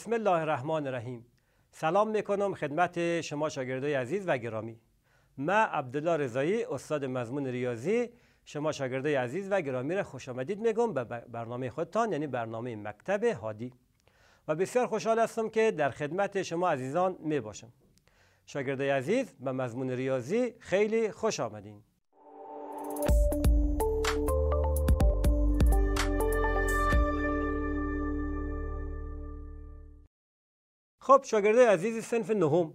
بسم الله الرحمن الرحیم سلام میکنم خدمت شما شاگردای عزیز و گرامی من عبدالله رضایی استاد مضمون ریاضی شما شاگردای عزیز و گرامی را خوش آمدید میگم به برنامه خودتان یعنی برنامه مکتب هادی و بسیار خوشحال هستم که در خدمت شما عزیزان میباشم باشم شاگردای عزیز به مضمون ریاضی خیلی خوش آمدین خب شاگرده عزیز سنف نهم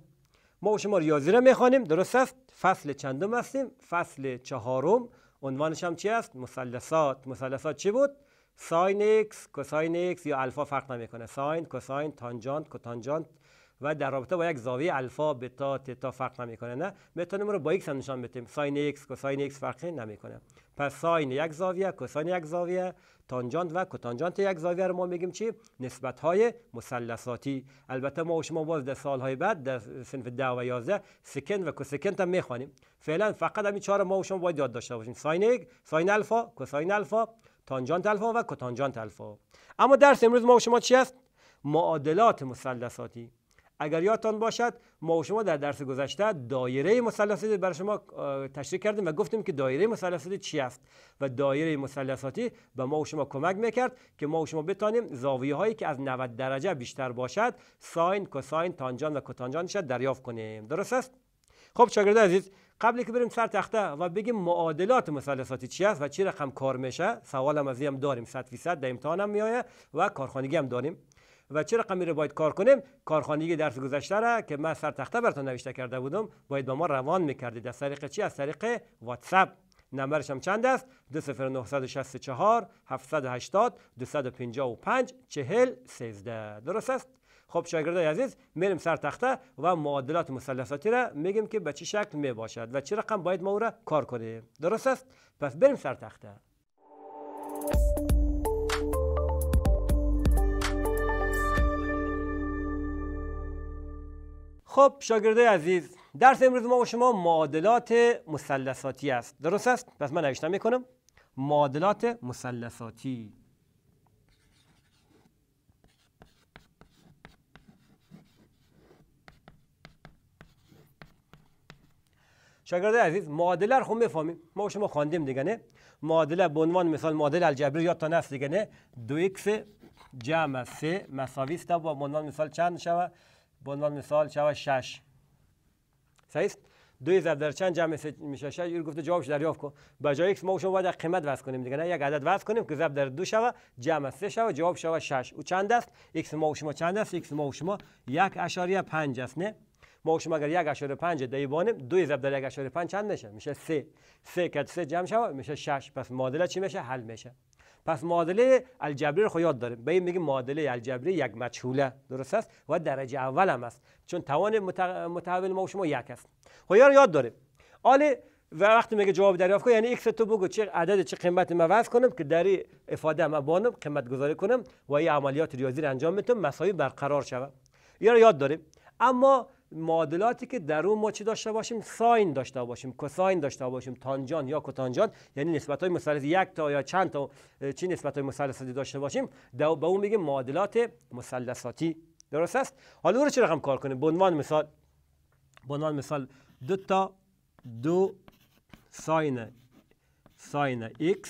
ما با شما ریاضی را میخوانیم درست است فصل چندم هستیم فصل چهارم عنوانش هم چی است مثلثات مثلثات چی بود ساین ایکس، کوساین x یا الفا فرق نمیکنه ساین کوساین تانجانت کوتانجانت و در رابطه با یک زاویه الفا بتا تتا فرق نمیکنه نه میتونیم رو با ایکس هم نشان بدیم ساین اکس کوساین x فرقی نمیکنه پس ساین یک زاویه کوساین یک زاویه تانجانت و کتانجانت یک زاویه رو ما میگیم چی نسبت های مثلثاتی البته ما و شما باز در سالهای بعد در صنف 10 و 11 سکن و کوسکن هم میخوانیم فعلا فقط همین چهار ما و شما باید یاد داشته باشیم ساین یک ساین الفا کوساین الفا تانجانت الفا و کتانجانت الفا اما درس امروز ما و شما چی است معادلات مثلثاتی اگر یادتان باشد ما و شما در درس گذشته دایره مثلثات برای شما تشریح کردیم و گفتیم که دایره مثلثاتی چی است و دایره مثلثاتی به ما و شما کمک میکرد که ما و شما بتانیم زاویه هایی که از 90 درجه بیشتر باشد ساین کوساین تانجان و شد دریافت کنیم درست است خب شاگرد عزیز قبلی که بریم سر تخته و بگیم معادلات مثلثاتی چی است و چی رقم کار میشه هم از هم داریم 100 درصد در هم میآید و کارخانگی هم داریم و چه رقمی رو باید کار کنیم کارخانگی درس گذشته را که من سر تخته براتون نوشته کرده بودم باید با ما روان میکردید از طریق چی از طریق واتساپ نمبرش هم چند است 20964 780 255 40 13 درست است خب شاگردای عزیز میریم سر تخته و معادلات مثلثاتی را میگیم که به چه شکل می باشد و چه رقم باید ما او را کار کنیم درست است پس بریم سر تخته خب شاگرده عزیز درس امروز ما با شما معادلات مثلثاتی است درست است پس من نوشتم میکنم معادلات مثلثاتی شاگرده عزیز معادله رو خون خب بفهمیم ما با شما خواندیم دیگه نه معادله به عنوان مثال معادله الجبری یا تا نفس دیگه نه دو x جمع سه مساوی است با عنوان مثال چند شود به عنوان مثال شود 6 صحیح دو ضرب در چند جمع میشه 6 اینو گفته جوابش دریافت کن به جای x ما شما باید قیمت وضع کنیم دیگه یک عدد وضع کنیم که ضرب در دو شوه جمع سه شوه جواب شوه 6 او چند است x ما و شما چند است x ما و شما 1.5 است نه ما شما اگر 1.5 دهی بانیم 2 ضرب در 1.5 چند میشه میشه 3 3 که 3 جمع شوه میشه 6 پس معادله چی میشه حل میشه پس معادله الجبری رو خب یاد داریم به این میگیم معادله الجبری یک مجهوله درست است و درجه اول هم است چون توان متحول ما و شما یک است خب یاد داریم الی و وقتی میگه جواب دریافت کن یعنی x تو بگو چه عدد چه قیمت ما وضع کنم که در افاده ما بانم قیمت گذاری کنم و این عملیات ریاضی رو انجام بدم مساوی برقرار شود یا رو یاد داریم اما معادلاتی که در اون ما چی داشته باشیم ساین داشته باشیم کوساین داشته باشیم تانجان یا کوتانجان یعنی نسبت های مثلث یک تا یا چند تا چی نسبت های مثلثاتی داشته باشیم دو به اون میگه معادلات مثلثاتی درست است حالا رو چه رقم کار کنیم به عنوان مثال به عنوان مثال دو تا دو ساین ساین x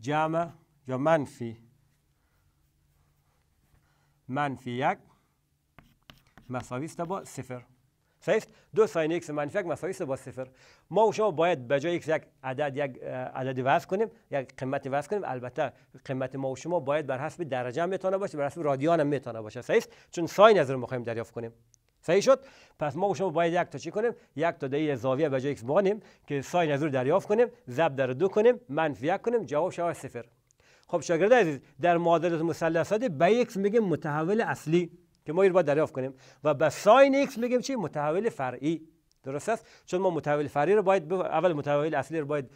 جمع یا منفی منفی یک مساوی است با صفر صحیح دو ساین ایکس منفی یک مساوی است با صفر ما و شما باید به جای یک یک عدد یک عددی وضع کنیم یک قیمتی وضع کنیم البته قیمت ما و شما باید بر حسب درجه میتونه باشه بر حسب رادیان هم میتونه باشه صحیح چون ساین از رو میخوایم دریافت کنیم صحیح شد پس ما و شما باید یک تا چی کنیم یک تا دای زاویه به جای ایکس بانیم که ساین از رو دریافت کنیم ضرب در دو کنیم منفی یک کنیم جواب شود صفر خب شاگرد عزیز در معادلات مثلثات به ایکس میگیم متحول اصلی که ما این رو باید دریافت کنیم و به ساین x میگیم چی متحول فرعی درست است چون ما متحول فرعی رو باید اول متحول اصلی رو باید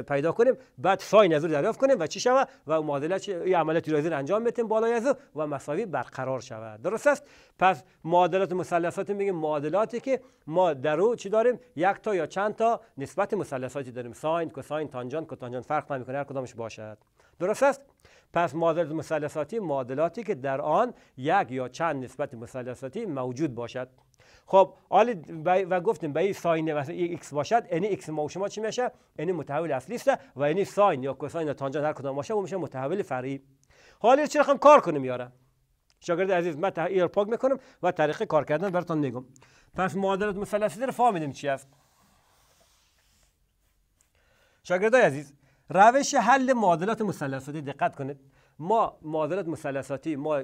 پیدا کنیم بعد ساین از رو دریافت کنیم و چی شوه و معادله چی این عملیات ریاضی رو انجام بدیم بالای از و مساوی برقرار شود درست است پس معادلات مثلثات میگیم معادلاتی که ما در چی داریم یک تا یا چند تا نسبت مثلثاتی داریم ساین کوساین تانجانت کوتانجانت فرق نمیکنه هر کدامش باشد درست است پس معادلات مثلثاتی معادلاتی که در آن یک یا چند نسبت مثلثاتی موجود باشد خب آلی و گفتیم به این ساین مثلا ایکس باشد یعنی ایکس ما شما چی میشه یعنی متحول اصلی است و یعنی ساین یا کوساین تانجان هر کدام باشه و میشه متحول فرعی حالا چرا رقم کار کنیم یاره شاگرد عزیز من تغییر پاک میکنم و طریقه کار کردن براتون میگم پس معادلات مثلثاتی رو فهمیدیم چی است شاگردای عزیز روش حل معادلات مثلثاتی دقت کنید ما معادلات مثلثاتی ما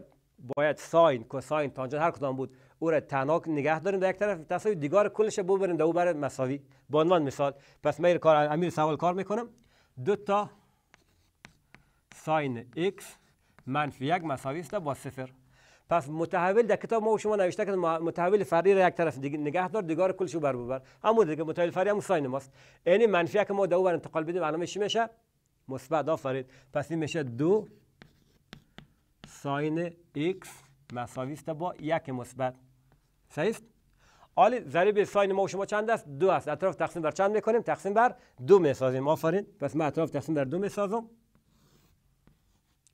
باید ساین کوساین تانجان هر کدام بود او را تنها نگه داریم در یک طرف تصاوی دیگار کلش ببریم در او بر مساوی به عنوان مثال پس من کار امیر سوال کار میکنم دو تا ساین x منفی یک مساوی است با صفر پس متحول در کتاب ما شما نوشته که متحول فرعی را یک طرف دیگه نگه دار دیگار کلشو بر ببر اما دیگه متحول فرعی هم ساین ماست یعنی منفی که ما دو بر انتقال بدیم علامه چی میشه مثبت آفرید پس این میشه دو ساین x مساوی است با یک مثبت صحیح است حالا ضریب ساین ما شما چند است دو است اطراف تقسیم بر چند میکنیم تقسیم بر دو میسازیم آفرین پس ما اطراف تقسیم بر دو میسازم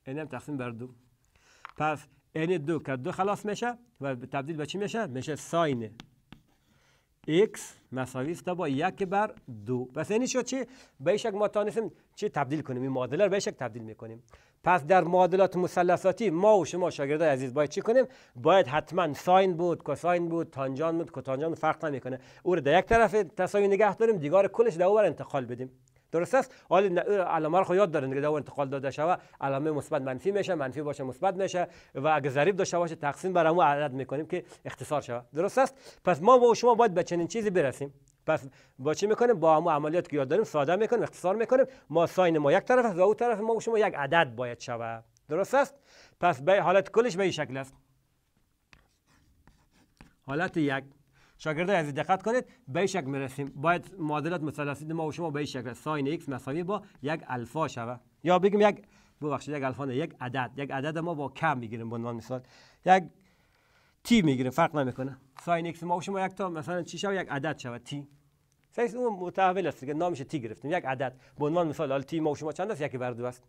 اینم تقسیم بر دو پس این دو که دو خلاص میشه و تبدیل به چی میشه؟ میشه ساین x مساوی است با یک بر دو پس اینی شد چی؟ به شک ما تانستیم چی تبدیل کنیم این معادله رو به شک تبدیل میکنیم پس در معادلات مثلثاتی ما و شما شاگرده عزیز باید چی کنیم باید حتما ساین بود کوساین بود تانجان بود بود فرق نمیکنه او رو در یک طرف تساوی نگه داریم دیگار کلش در انتقال بدیم درست است حال علامه رو خو خب یاد دارین دیگه دو انتقال داده شوه علامه مثبت منفی میشه منفی باشه مثبت میشه و اگه ضریب داشته باشه تقسیم بر اون عدد میکنیم که اختصار شوه درست است پس ما و شما باید به چنین چیزی برسیم پس با چی میکنیم با هم عملیات که یاد داریم ساده میکنیم اختصار میکنیم ما ساین ما یک طرف است و او طرف ما و شما یک عدد باید شوه درست است پس به حالت کلش به این شکل است حالت یک شاگرده عزیز دقت کنید به شک میرسیم باید معادلات مثلثی ما و شما به شکل ساین x مساوی با یک الفا شوه یا بگیم یک ببخشید یک الفا نه یک عدد یک عدد ما با کم میگیریم به عنوان مثال یک تی میگیریم فرق نمیکنه ساین ایکس ما و شما یک تا مثلا چی شود یک عدد شود تی سایز اون متحول است که نامش تی گرفتیم یک عدد به عنوان مثال حالا تی ما و شما چند است یکی بر دو است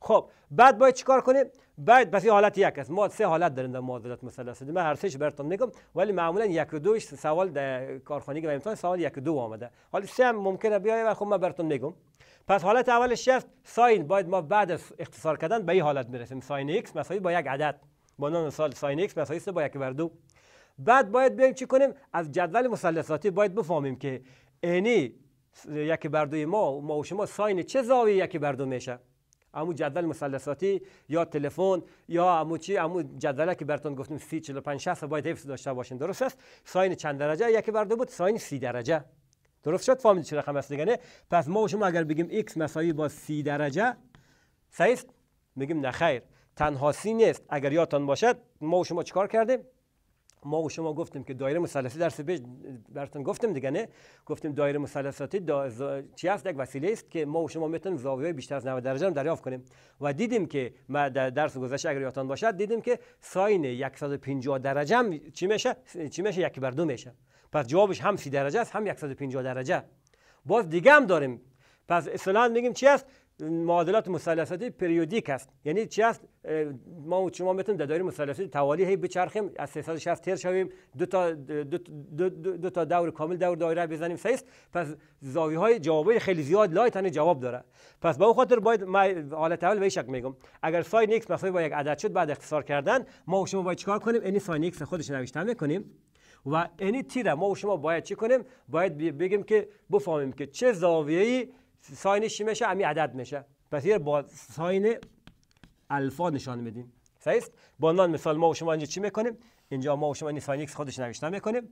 خب بعد باید چیکار کنیم بعد بس حالت یک است ما سه حالت داریم در معادلات است. من هر سهش براتون میگم ولی معمولا یک و دوش سوال در کارخانگی و امتحان سوال یک و دو آمده حالا سه هم ممکنه بیایه و خب من براتون میگم پس حالت اولش است ساین باید ما بعد از اختصار کردن به این حالت میرسیم ساین x مساوی با یک عدد با سال ساین x مساوی با یک بر دو بعد باید بیایم چی کنیم از جدول مثلثاتی باید بفهمیم که اینی یک بر دوی ما ما و شما ساین چه زاویه یک بر میشه امو جدول مثلثاتی یا تلفن یا امو چی امو جدوله که براتون گفتیم 30 45 60 باید حفظ داشته باشین درست است ساین چند درجه یکی برده بود ساین سی درجه درست شد فهمید چه رقم است دیگه پس ما شما اگر بگیم x مساوی با سی درجه صحیح میگیم نه خیر تنها سی نیست اگر یادتان باشد ما و شما چیکار کردیم ما و شما گفتیم که دایره مثلثی درس بیش براتون گفتم دیگه نه گفتیم دایره مثلثاتی دا ز... چی هست یک وسیله است که ما و شما میتونیم زاویه بیشتر از 90 درجه رو دریافت کنیم و دیدیم که ما در درس گذشته اگر یادتان باشد دیدیم که ساین 150 درجه هم چی میشه چی میشه یک بر دو میشه پس جوابش هم 30 درجه است هم 150 درجه باز دیگه هم داریم پس اصلا میگیم چی است معادلات مثلثاتی پریودیک است یعنی چی است ما شما میتونیم در دایره مثلثاتی توالی هی بچرخیم از 360 تر شویم دو تا دو, دو, دو تا دور کامل دور دایره بزنیم سیست پس زاویه های خیلی زیاد لایتن جواب داره پس به خاطر باید ما حالت اول به شک میگم اگر ساین ایکس مثلا با یک عدد شد بعد اختصار کردن ما و شما باید چیکار کنیم این ساین ایکس خودش نوشته میکنیم و اینی تیره ما و شما باید چی کنیم باید بگیم که بفهمیم که چه زاویه‌ای ساینش چی میشه امی عدد میشه پس یه با ساین الفا نشان میدیم. صحیح با نان مثال ما و شما اینجا چی میکنیم اینجا ما و شما این ساین خودش نوشتن میکنیم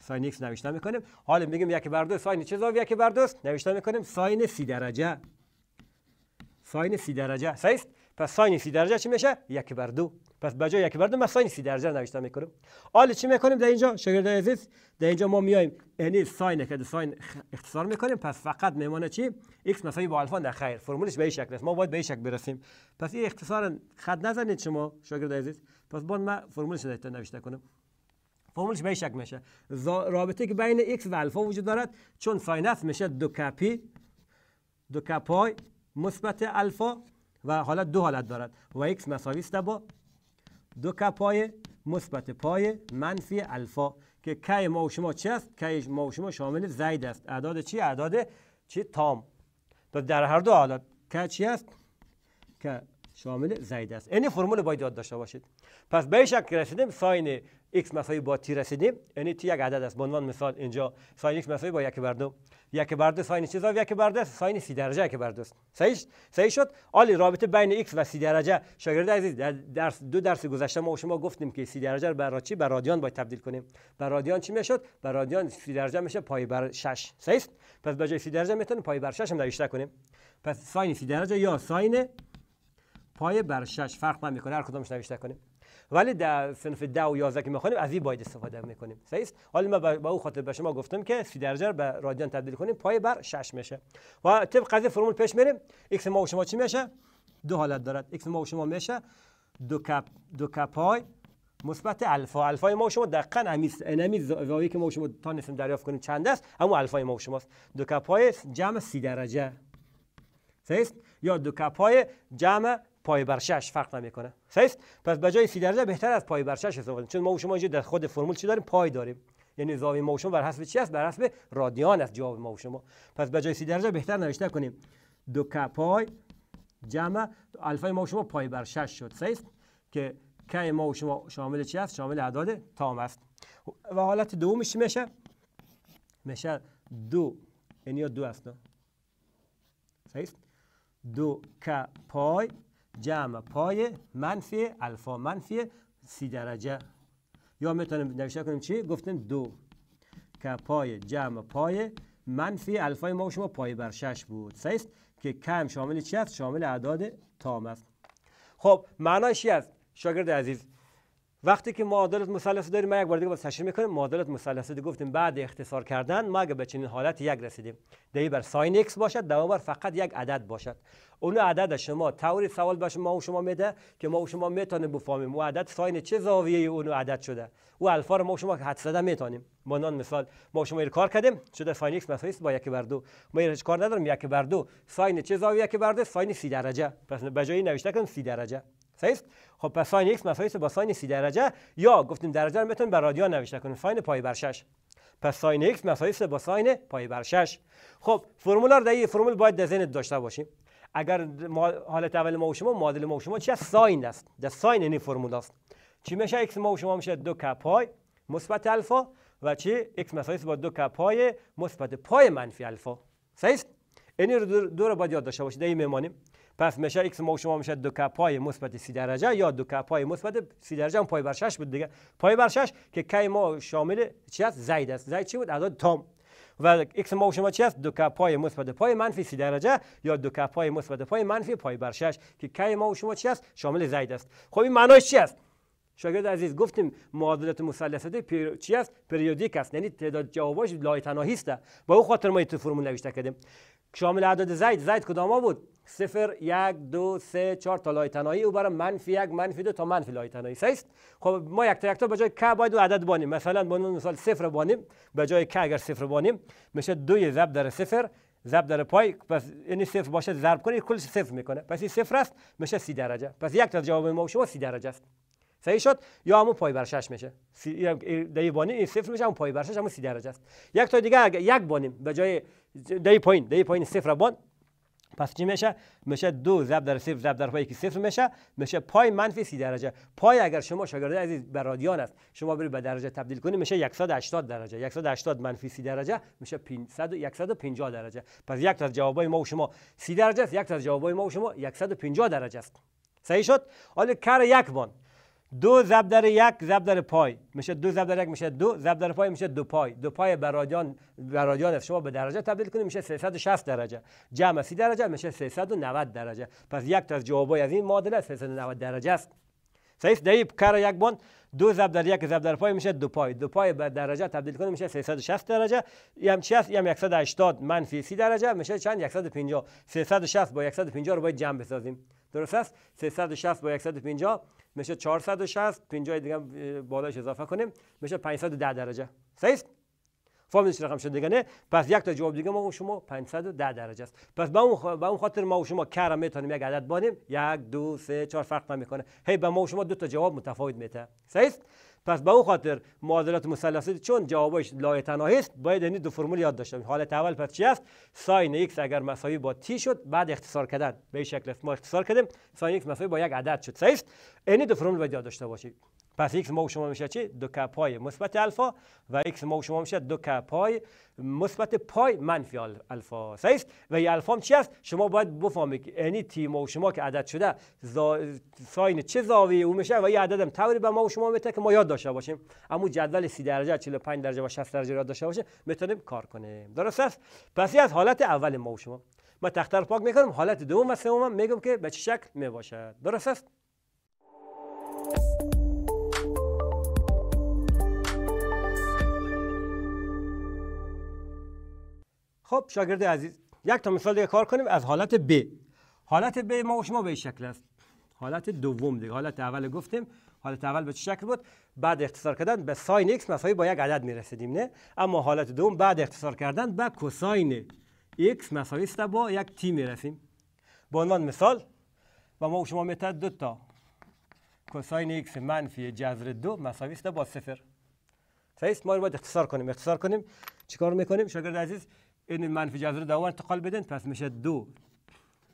ساین نوشتن نوشته میکنیم حالا میگیم یک بر دو ساین چه زاویه یک بر دو نوشته میکنیم ساین سی درجه ساین سی درجه صحیح پس ساین سی درجه چی میشه یک بر دو پس بجای یک بردم مثلا سی درجه نوشته میکنیم حالا چی میکنیم در اینجا شاگرد عزیز در اینجا ما میایم یعنی ساین که ساین اختصار میکنیم پس فقط میمونه چی x مساوی با الفا در خیر فرمولش به این شکل است ما باید به این شکل برسیم پس این اختصار خط نزنید شما شاگرد عزیز پس بون ما فرمولش رو نوشته کنم فرمولش به شکل میشه رابطه که بین x و الفا وجود دارد چون ساین است میشه دو کپی دو کپای مثبت الفا و حالت دو حالت دارد و x مساوی است با دو که پای مثبت پای منفی الفا که کی ما و شما چی است که ما و شما شامل زید است اعداد چی اعداد چی تام در هر دو حالت که چی است که شامل زید است این فرمول باید یاد داشته باشید پس به شکل رسیدیم ساین x مفای با تی رسیدیم یعنی تی یک عدد است به عنوان مثال اینجا ساین ایکس مفای با یک بر دو یک بر دو ساین چیزا یک بر دو ساین 30 درجه یک بر دو است صحیح صحیح شد آلی رابطه بین x و 30 درجه شاگرد عزیز در درس دو درس گذشته ما شما گفتیم که 30 درجه رو برای چی بر رادیان باید تبدیل کنیم بر رادیان چی میشد بر رادیان 30 درجه میشه پای بر 6 صحیح است پس به جای 30 درجه میتونیم پای بر 6 هم نوشته کنیم پس ساین 30 درجه یا ساین پای بر 6 فرق نمی کنه هر کدومش نوشته کنیم ولی در صنف ده و یازده که میخوانیم از این باید استفاده میکنیم صحیح است حالا من با او خاطر به شما گفتم که سی درجه به رادیان تبدیل کنیم پای بر شش میشه و طبق قضیه فرمول پیش میریم x ما و شما چی میشه دو حالت دارد x ما و شما میشه دو کپ دو کپای مثبت الفا الفای ما و شما دقیقاً همین انمی زاویه که ما شما تا دریافت کنیم چند است اما الفای ما و شماست دو کپای جمع سی درجه صحیح یا دو کپای جمع پای بر 6 فرق نمیکنه صحیح پس به جای 30 درجه بهتر از پای بر 6 حساب کنیم چون ما و شما اینجا در خود فرمول چی داریم پای داریم یعنی زاویه ما و شما بر حسب چی است بر حسب رادیان است جواب ما و شما پس به جای 30 درجه بهتر نوشته کنیم دو پای جمع الفای ما و شما پای بر 6 شد صحیح که ک ما و شما شامل چی است شامل اعداد تام است و حالت دومش میشه میشه دو یعنی دو است صحیح دو ک پای جمع پای منفی الفا منفی سی درجه یا میتونیم نوشته کنیم چی؟ گفتیم دو که پای جمع پای منفی الفای ما و شما پای بر شش بود سیست که کم شامل چی است؟ شامل اعداد تام است خب معناش چی است؟ شاگرد عزیز وقتی که معادلات مثلث داریم ما یک بار دیگه باز تشریح میکنیم معادلات مثلث گفتیم بعد اختصار کردن ما اگه به چنین حالت یک رسیدیم دی بر ساین ایکس باشد دو بر فقط یک عدد باشد اون عدد شما توری سوال باشه ما و شما میده که ما و شما میتونیم بفهمیم او عدد ساین چه زاویه اون عدد شده او الفا رو ما و شما حد زده میتونیم مانان مثال ما شما ایر کار کردیم شده ساین x مساوی با یک بر دو ما هیچ کار ندارم یک بر دو ساین چه زاویه یک بر دو ساین 30 درجه پس به جای نوشته 30 درجه صحیح خب پس ساین x مساوی با ساین سی درجه یا گفتیم درجه رو میتونیم بر رادیان نوشته کنیم ساین پای بر شش پس ساین x مساوی با ساین پای بر شش خب فرمول رو فرمول باید در داشته باشیم اگر حالت اول ما و شما معادل ما و شما چی ساین است در ساین این فرمول است چی میشه x ما و شما میشه دو کپای مثبت الفا و چی x مساوی با دو پای مثبت پای منفی الفا صحیح این رو دور باید یاد داشته باشید در میمانیم پس میشه ایکس ما شما میشه دو کپای مثبت 30 درجه یا دو کپای مثبت 30 درجه هم پای بر 6 بود دیگه پای بر 6 که کی ما شامل چی است زید است زید چی بود اعداد تام و x ما شما چی است دو کپای مثبت پای منفی 30 درجه یا دو کپای مثبت پای منفی پای بر 6 که کی ما شما چی است شامل زید است خب این معناش چی است شاگرد عزیز گفتیم معادلات مثلثاتی پیر... چی است پریودیک است یعنی تعداد جواباش لایتناهی است با او خاطر ما این فرمول نوشته کردیم شامل عدد زید زید کدام بود صفر یک دو سه چهار تا لای تنایی او برای منفی یک منفی دو تا منفی لای تنایی سه خب ما یک تا یک تا به جای که باید دو عدد بانیم مثلا به مثال صفر بانیم به جای که اگر صفر بانیم میشه دوی زب در صفر زب در پای پس این یعنی صفر باشه ضرب کنه کل صفر میکنه پس این صفر است میشه سی درجه پس یک تا جواب ما شما سی درجه است صحیح شد یا همون پای برشش میشه سی بانی این صفر میشه همون پای بر هم همون 30 درجه است یک تا دیگه اگر یک بانیم به جای دی پایین دی پایین صفر بان پس چی میشه میشه دو ضرب در صفر ضرب در پای که صفر میشه میشه پای منفی سی درجه پای اگر شما شاگرد عزیز بر رادیان است شما برید به درجه تبدیل کنید میشه 180 درجه 180 منفی 30 درجه میشه 500 150 درجه پس یک تا از جوابای ما و شما سی درجه است یک تا از جوابای ما و شما 150 درجه است صحیح شد حالا کار یک بان دو ضرب در یک ضرب در پای میشه دو ضرب در یک میشه دو ضرب در پای میشه دو پای دو پای براجان براجان شما به درجه تبدیل کنید میشه 360 درجه جمع 30 درجه میشه 390 درجه پس یک تا از جوابای از این معادله 390 درجه است صحیح دایی کار یک بان دو ضرب در یک ضرب در پای میشه دو پای دو پای به درجه تبدیل کنیم میشه 360 درجه یم چی است یم 180 منفی 30 درجه میشه چند 150 360 با 150 رو باید جمع بسازیم درست است 360 با 150 میشه 460 50 دیگه بالاش اضافه کنیم میشه 510 درجه صحیح فهمیدید رقم شده، دیگه نه پس یک تا جواب دیگه ما شما 510 درجه است پس به اون به اون خاطر ما و شما کر میتونیم یک عدد بانیم یک دو سه چهار فرق نمیکنه هی به ما و شما دو تا جواب متفاوت میته صحیح پس به او خاطر معادلات مثلثی چون جوابش لایتناهی است باید این دو فرمول یاد داشته باشیم حالت اول پس چی است ساین ایکس اگر مساوی با تی شد بعد اختصار کردن به این شکل ما اختصار کردیم ساین ایکس مساوی با یک عدد شد صحیح است این دو فرمول باید یاد داشته باشید پس x ما شما میشه چی؟ دو کپ های مثبت الفا و x ما شما میشه دو کپ های مثبت پای منفی الفا است و یه الفا هم چی است شما باید بفهمید یعنی تی ما شما که عدد شده زا... ساین چه زاویه او میشه و یه عدد هم طوری به ما شما میتونه که ما یاد داشته باشیم اما جدول سی درجه 45 درجه و 60 درجه یاد داشته باشیم میتونیم کار کنیم درست است پس از حالت اول ما شما من تخت پاک میکنم حالت دوم و سومم میگم که به چه شکل میباشد درست است خب شاگرد عزیز یک تا مثال دیگه کار کنیم از حالت ب حالت ب ما و شما به شکل است حالت دوم دیگه حالت اول گفتیم حالت اول به چه شکل بود بعد اختصار کردن به ساین x مساوی با یک عدد میرسیدیم نه اما حالت دوم بعد اختصار کردن به کوساین x مساوی است با یک تی میرسیم به عنوان مثال و ما و شما میتد دو تا کوساین x منفی جذر دو مساوی است با صفر صحیح ما رو باید اختصار کنیم اختصار کنیم چیکار میکنیم شاگرد عزیز این منفی جذر دو انتقال بدن پس میشه دو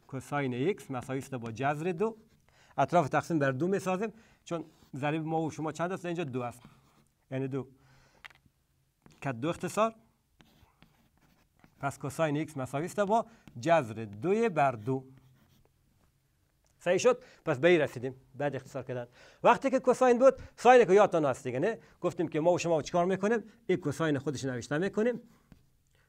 کوساین x مساوی است با جذر دو اطراف تقسیم بر دو میسازیم چون ضریب ما و شما چند است اینجا دو است یعنی دو که دو اختصار پس کوساین x مساوی است با جذر دو بر دو صحیح شد پس به رسیدیم بعد اختصار کردن وقتی که کوساین بود ساین که یادتان هست دیگه نه گفتیم که ما و شما چیکار میکنیم یک کوساین خودش نوشته میکنیم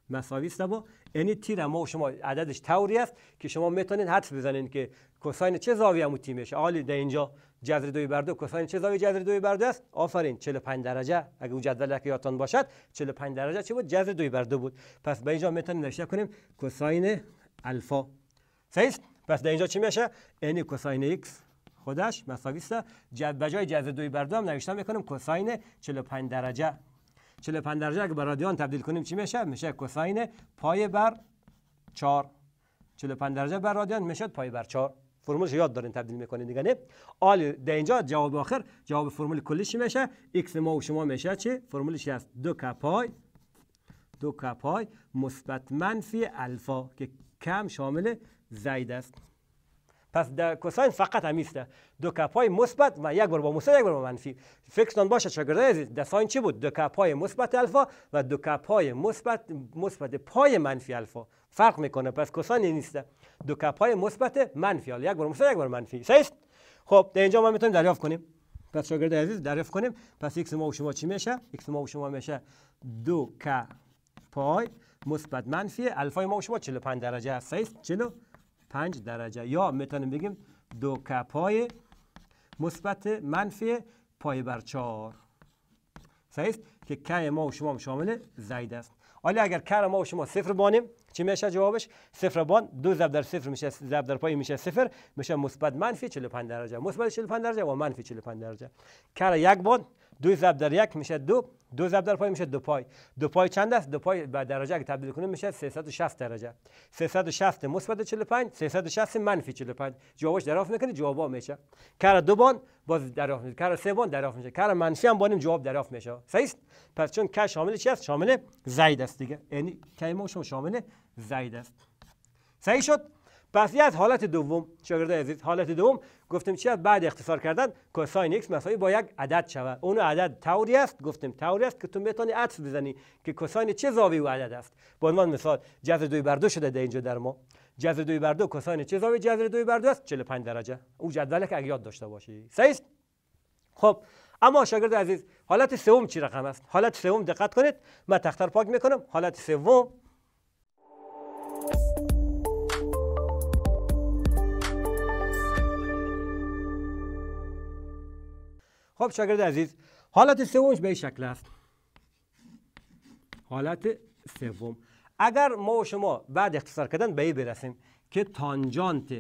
مساوی است و یعنی تیر ما و شما عددش توری است که شما میتونید حدس بزنید که کوساین چه زاویه مو تیمش عالی در اینجا جذر دوی بر دو کوساین چه زاویه جذر دوی بر دو است آفرین 45 درجه اگه اون جدول که یادتان باشد 45 درجه چه بود جذر دوی بر دو بود پس به اینجا میتونیم نشه کنیم کساین الفا صحیح پس در اینجا چی میشه یعنی کوساین ایکس خودش مساوی است به جای جذر دوی بر دو هم نوشتم. میکنیم کوساین 45 درجه 45 درجه اگه به رادیان تبدیل کنیم چی میشه میشه کوساین پای بر 4 45 درجه بر رادیان میشد پای بر 4 فرمولش یاد دارین تبدیل میکنین دیگه نه آل در اینجا جواب آخر جواب فرمول کلی چی میشه x ما و شما میشه چی فرمولش هست دو کپای دو کپای مثبت منفی الفا که کم شامل زید است پس در کوساین فقط همیسته دو کپ های مثبت و یک بار با مثبت یک بار با منفی فکرتان باشه شاگرد عزیز در ساین چی بود دو کپ های مثبت الفا و دو کپ مثبت مثبت پای منفی الفا فرق میکنه پس کوساین نیسته دو کپ های مثبت منفی الفا یک بار مثبت یک بار منفی صحیح خب در اینجا ما میتونیم دریافت کنیم پس شاگرد عزیز دریافت کنیم پس ایکس ما و شما چی میشه ایکس ما و شما میشه دو کپ پای مثبت منفی الفا ما و شما 45 درجه است صحیح 5 درجه یا میتونیم بگیم دو کپ های مثبت منفی پای بر 4 صحیح که که ما و شما شامل زید است حالا اگر کر ما و شما صفر بانیم چی میشه جوابش صفر بان دو ضرب در صفر میشه ضرب در پای میشه صفر میشه مثبت منفی 45 درجه مثبت 45 درجه و منفی 45 درجه کر یک بان دو ضرب در یک میشه دو دو ضرب در پای میشه دو پای دو پای چند است دو پای به درجه اگه تبدیل کنیم میشه 360 درجه 360 مثبت 45 360 منفی 45 جوابش دراف میکنه جواب میشه کار دو بان باز دراف میشه کار سه بان دراف میشه کار منفی هم بانیم جواب دراف میشه صحیح است؟ پس چون ک شامل چی است شامل زید است دیگه یعنی کلمه شما شامل زید است صحیح شد پس یه از حالت دوم شاگرد عزیز حالت دوم گفتیم چی بعد اختصار کردن کوساین x مساوی با یک عدد شود اون عدد توری است گفتیم توری است که تو میتونی عطف بزنی که کوساین چه زاویه و عدد است به عنوان مثال جذر دوی بر دو شده در اینجا در ما جذر دوی بر دو کوساین چه زاویه جذر دوی بر دو است 45 درجه او جدول که یاد داشته باشی صحیح خب اما شاگرد عزیز حالت سوم چی رقم است حالت سوم دقت کنید من تختر پاک میکنم حالت سوم خب شاگرد عزیز حالت سومش به این شکل است حالت سوم اگر ما و شما بعد اختصار کردن به این برسیم که تانجانت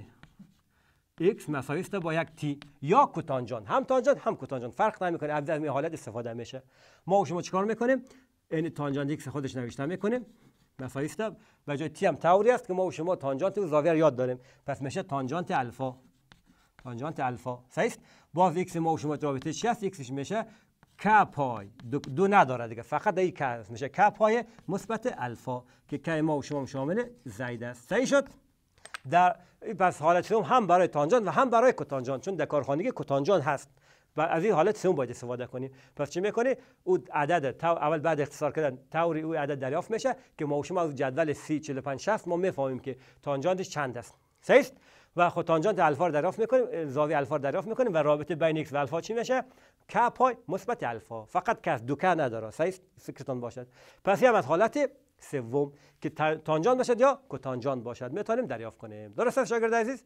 x مساوی است با یک تی یا کوتانجانت، هم تانجانت هم کوتانجانت فرق نمیکنه از این حالت استفاده میشه ما و شما چیکار میکنیم این تانجانت x خودش نوشته میکنیم مساوی است و جای تی هم توری است که ما و شما تانجانت و زاویه یاد داریم پس میشه تانجانت الفا تانجانت الفا صحیح باز x ما و شما رابطه چی هست ایکسش میشه که پای دو, دو نداره دیگه فقط یک که میشه که پای مثبت الفا که که ما و شما شامل زید است صحیح شد در پس حالت سوم هم برای تانجان و هم برای کتانجان چون در کارخانگی کتانجان هست و از این حالت سوم باید استفاده کنیم پس چی میکنه؟ او عدد اول بعد اختصار کردن توری او عدد دریافت میشه که ما و شما از جدول سی 45 60 ما میفهمیم که تانجانش چند است صحیح و خب تانجانت الفا رو دریافت میکنیم زاویه الفا رو دریافت میکنیم و رابطه بین ایکس و الفا چی میشه که پای مثبت الفا فقط که دو که نداره صحیح فکرتان باشد پس یه هم از حالت سوم که تانجان باشد یا کوتانجان باشد میتونیم دریافت کنیم درست شاگرد عزیز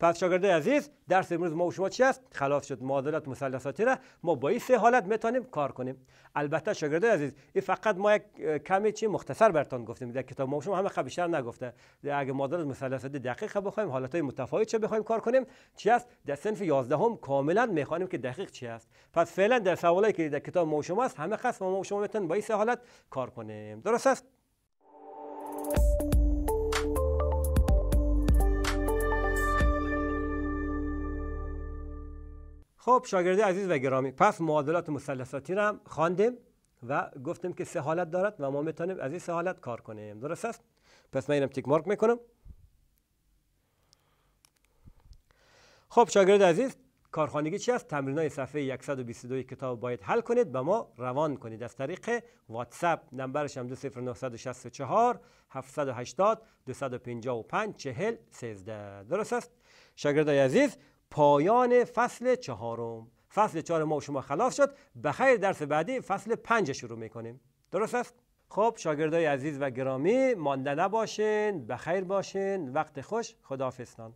پس شاگرده عزیز درس امروز ما و شما چی است خلاص شد معادلات مثلثاتی را ما با این سه حالت میتونیم کار کنیم البته شاگرده عزیز این فقط ما یک کمی چی مختصر برتان گفتیم در کتاب ما و شما همه خبیشتر خب نگفته اگه معادلات مثلثاتی دقیق بخوایم حالت های متفاوت چه بخوایم کار کنیم چی است در صنف 11 هم کاملا میخوانیم که دقیق چی است پس فعلا در سوالایی که در کتاب ما و شما است همه خاص خب ما و شما میتونیم با این سه حالت کار کنیم درست است خب شاگرد عزیز و گرامی پس معادلات مثلثاتی را هم خواندیم و گفتیم که سه حالت دارد و ما میتونیم از این سه حالت کار کنیم درست است پس من اینم تیک مارک میکنم خب شاگرد عزیز کارخانگی چی است تمرین های صفحه 122 کتاب باید حل کنید به ما روان کنید از طریق واتساپ نمبرش هم 20964 780 255 40 13 درست است شاگردای عزیز پایان فصل چهارم فصل چهار ما و شما خلاص شد به خیر درس بعدی فصل پنج شروع میکنیم درست است خب شاگردای عزیز و گرامی مانده نباشین خیر باشین وقت خوش خداحافظتان